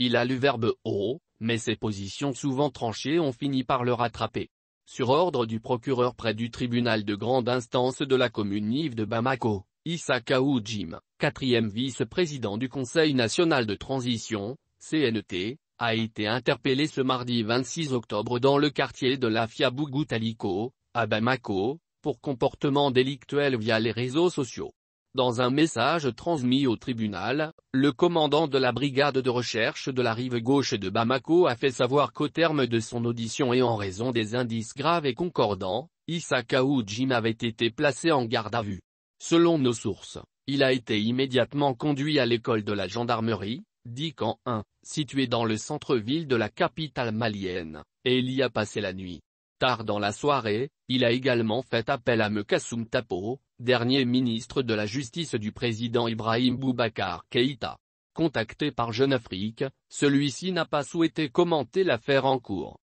Il a le verbe « haut, mais ses positions souvent tranchées ont fini par le rattraper. Sur ordre du procureur près du tribunal de grande instance de la commune Nive de Bamako, Isaka Jim, quatrième vice-président du Conseil national de transition, CNT, a été interpellé ce mardi 26 octobre dans le quartier de la FIA à Bamako, pour comportement délictuel via les réseaux sociaux. Dans un message transmis au tribunal, le commandant de la brigade de recherche de la rive gauche de Bamako a fait savoir qu'au terme de son audition et en raison des indices graves et concordants, Issa Jim avait été placé en garde à vue. Selon nos sources, il a été immédiatement conduit à l'école de la gendarmerie, dit camp 1, située dans le centre-ville de la capitale malienne, et il y a passé la nuit tard dans la soirée, il a également fait appel à Mekassoum Tapo, dernier ministre de la Justice du président Ibrahim Boubacar Keïta. Contacté par Jeune Afrique, celui-ci n'a pas souhaité commenter l'affaire en cours.